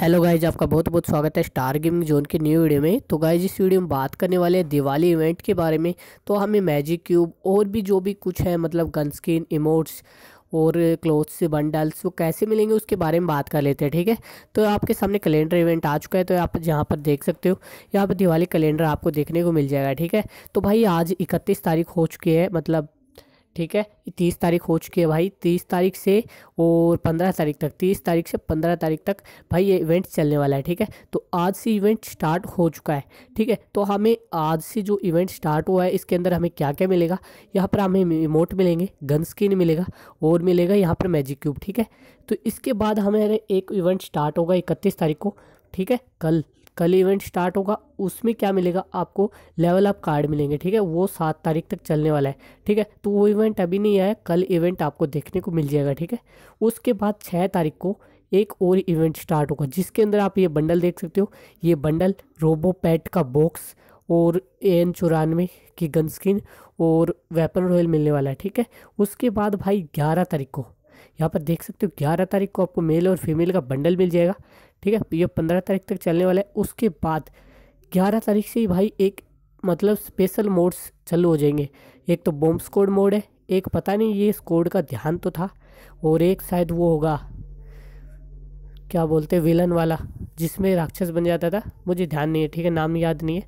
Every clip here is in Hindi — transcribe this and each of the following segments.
हेलो गाइज आपका बहुत बहुत स्वागत है स्टार गेमिंग जोन के न्यू वीडियो में तो गाइज इस वीडियो में बात करने वाले हैं दिवाली इवेंट के बारे में तो हमें मैजिक क्यूब और भी जो भी कुछ है मतलब गन स्किन इमोट्स और क्लोथ्स बंडल्स वो कैसे मिलेंगे उसके बारे में बात कर लेते हैं ठीक है तो आपके सामने कैलेंडर इवेंट आ चुका है तो आप जहाँ पर देख सकते हो यहाँ पर दिवाली कैलेंडर आपको देखने को मिल जाएगा ठीक है तो भाई आज इकतीस तारीख हो चुकी है मतलब ठीक है तीस तारीख हो चुकी है भाई तीस तारीख से और पंद्रह तारीख तक तीस तारीख से पंद्रह तारीख तक भाई ये इवेंट चलने वाला है ठीक है तो आज से इवेंट स्टार्ट हो चुका है ठीक है तो हमें आज से जो इवेंट स्टार्ट हुआ है इसके अंदर हमें क्या क्या मिलेगा यहाँ पर हमें इमोट मिलेंगे गन स्किन मिलेगा और मिलेगा यहाँ पर मैजिक क्यूब ठीक है तो इसके बाद हमारे एक इवेंट स्टार्ट होगा इकतीस तारीख को ठीक है कल कल इवेंट स्टार्ट होगा उसमें क्या मिलेगा आपको लेवल अप कार्ड मिलेंगे ठीक है वो सात तारीख तक चलने वाला है ठीक है तो वो इवेंट अभी नहीं आया कल इवेंट आपको देखने को मिल जाएगा ठीक है उसके बाद छः तारीख को एक और इवेंट स्टार्ट होगा जिसके अंदर आप ये बंडल देख सकते हो ये बंडल रोबो पैट का बॉक्स और ए एन चौरानवे की गन स्किन और वेपन रॉयल मिलने वाला है ठीक है उसके बाद भाई ग्यारह तारीख को यहाँ पर देख सकते हो ग्यारह तारीख को आपको मेल और फीमेल का बंडल मिल जाएगा ठीक है ये पंद्रह तारीख तक चलने वाला है उसके बाद ग्यारह तारीख से ही भाई एक मतलब स्पेशल मोड्स चालू हो जाएंगे एक तो बॉम्ब स्कोड मोड है एक पता नहीं ये स्कोड का ध्यान तो था और एक शायद वो होगा क्या बोलते हैं विलन वाला जिसमें राक्षस बन जाता था मुझे ध्यान नहीं है ठीक है नाम याद नहीं है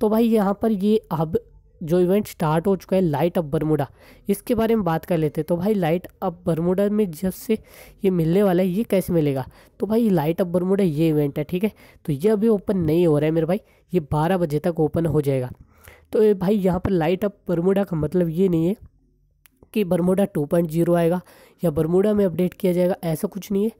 तो भाई यहाँ पर ये अब जो इवेंट स्टार्ट हो चुका है लाइट अप बरमुडा इसके बारे में बात कर लेते हैं तो भाई लाइट अप बरमुडा में जब से ये मिलने वाला है ये कैसे मिलेगा तो भाई लाइट अप बरमुडा ये इवेंट है ठीक है तो ये अभी ओपन नहीं हो रहा है मेरे भाई ये बारह बजे तक ओपन हो जाएगा तो भाई यहाँ पर लाइट अप बरमुडा का मतलब ये नहीं है कि बरमोडा 2.0 आएगा या बरमोडा में अपडेट किया जाएगा ऐसा कुछ नहीं है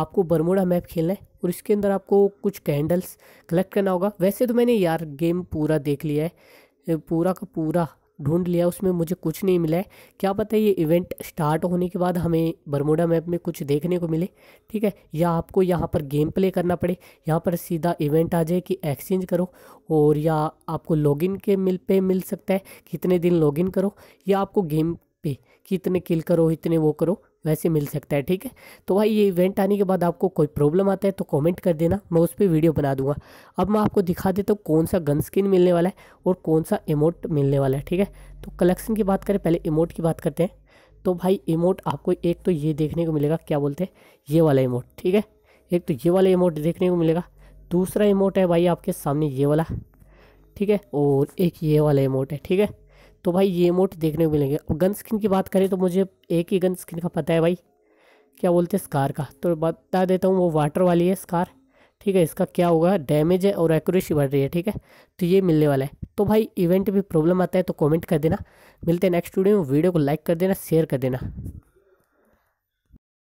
आपको बरमोडा मैप खेलना है और इसके अंदर आपको कुछ कैंडल्स कलेक्ट करना होगा वैसे तो मैंने यार गेम पूरा देख लिया है पूरा का पूरा ढूंढ लिया उसमें मुझे कुछ नहीं मिला है क्या पता है ये इवेंट स्टार्ट होने के बाद हमें बरमोडा मैप में कुछ देखने को मिले ठीक है या आपको यहाँ पर गेम प्ले करना पड़े यहाँ पर सीधा इवेंट आ जाए कि एक्सचेंज करो और या आपको लॉगिन के मिल पे मिल सकता है कितने दिन लॉगिन करो या आपको गेम कि इतने किल करो इतने वो करो वैसे मिल सकता है ठीक है तो भाई ये इवेंट आने के बाद आपको कोई प्रॉब्लम आता है तो कमेंट कर देना मैं उस पर वीडियो बना दूंगा अब मैं आपको दिखा देता हूँ कौन सा गन स्किन मिलने वाला है और कौन सा इमोट मिलने वाला है ठीक है तो कलेक्शन की बात करें पहले इमोट की बात करते हैं तो भाई इमोट आपको एक तो ये देखने को मिलेगा क्या बोलते हैं ये वाला इमोट ठीक है एक तो ये वाला इमोट देखने को मिलेगा दूसरा इमोट है भाई आपके सामने ये वाला ठीक है और एक ये वाला इमोट है ठीक है तो भाई ये मोट देखने को मिलेंगे और गन स्किन की बात करें तो मुझे एक ही गन स्किन का पता है भाई क्या बोलते हैं स्कार का तो बता देता हूँ वो वाटर वाली है स्कार ठीक है इसका क्या होगा डैमेज है और एक्यूरेसी बढ़ रही है ठीक है तो ये मिलने वाला है तो भाई इवेंट में प्रॉब्लम आता है तो कमेंट कर देना मिलते हैं नेक्स्ट वीडियो में वीडियो को लाइक कर देना शेयर कर देना